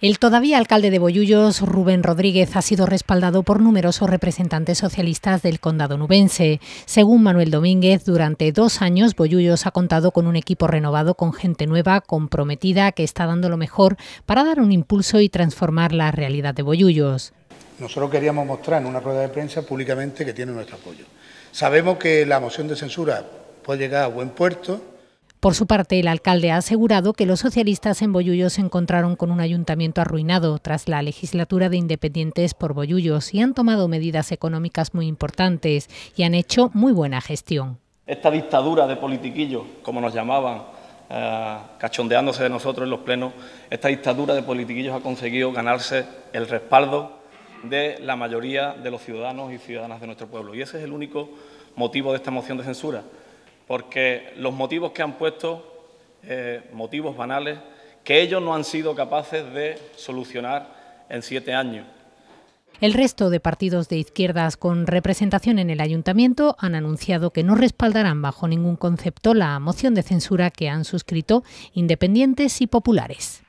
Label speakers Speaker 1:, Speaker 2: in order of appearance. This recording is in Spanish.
Speaker 1: El todavía alcalde de Boyullos, Rubén Rodríguez, ha sido respaldado por numerosos representantes socialistas del condado nubense. Según Manuel Domínguez, durante dos años Boyullos ha contado con un equipo renovado con gente nueva, comprometida, que está dando lo mejor para dar un impulso y transformar la realidad de Boyullos.
Speaker 2: Nosotros queríamos mostrar en una rueda de prensa públicamente que tiene nuestro apoyo. Sabemos que la moción de censura puede llegar a buen
Speaker 1: puerto, por su parte, el alcalde ha asegurado que los socialistas en Boyullo se encontraron con un ayuntamiento arruinado tras la legislatura de independientes por Boyullos y han tomado medidas económicas muy importantes y han hecho muy buena gestión.
Speaker 3: Esta dictadura de politiquillos, como nos llamaban, eh, cachondeándose de nosotros en los plenos, esta dictadura de politiquillos ha conseguido ganarse el respaldo de la mayoría de los ciudadanos y ciudadanas de nuestro pueblo. Y ese es el único motivo de esta moción de censura porque los motivos que han puesto, eh, motivos banales, que ellos no han sido capaces de solucionar en siete años.
Speaker 1: El resto de partidos de izquierdas con representación en el ayuntamiento han anunciado que no respaldarán bajo ningún concepto la moción de censura que han suscrito independientes y populares.